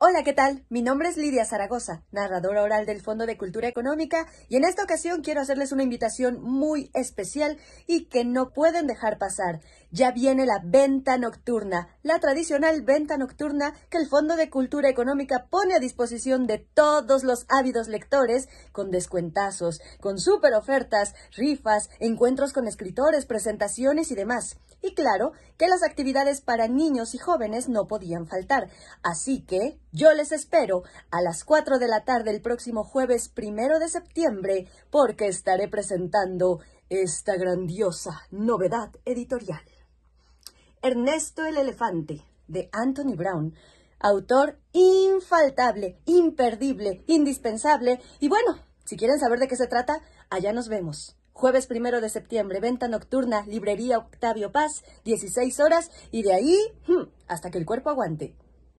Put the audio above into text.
Hola, ¿qué tal? Mi nombre es Lidia Zaragoza, narradora oral del Fondo de Cultura Económica, y en esta ocasión quiero hacerles una invitación muy especial y que no pueden dejar pasar. Ya viene la venta nocturna, la tradicional venta nocturna que el Fondo de Cultura Económica pone a disposición de todos los ávidos lectores, con descuentazos, con super ofertas, rifas, encuentros con escritores, presentaciones y demás. Y claro, que las actividades para niños y jóvenes no podían faltar. Así que, yo les espero a las 4 de la tarde el próximo jueves primero de septiembre porque estaré presentando esta grandiosa novedad editorial. Ernesto el Elefante de Anthony Brown, autor infaltable, imperdible, indispensable. Y bueno, si quieren saber de qué se trata, allá nos vemos. Jueves primero de septiembre, venta nocturna, librería Octavio Paz, 16 horas y de ahí hmm, hasta que el cuerpo aguante.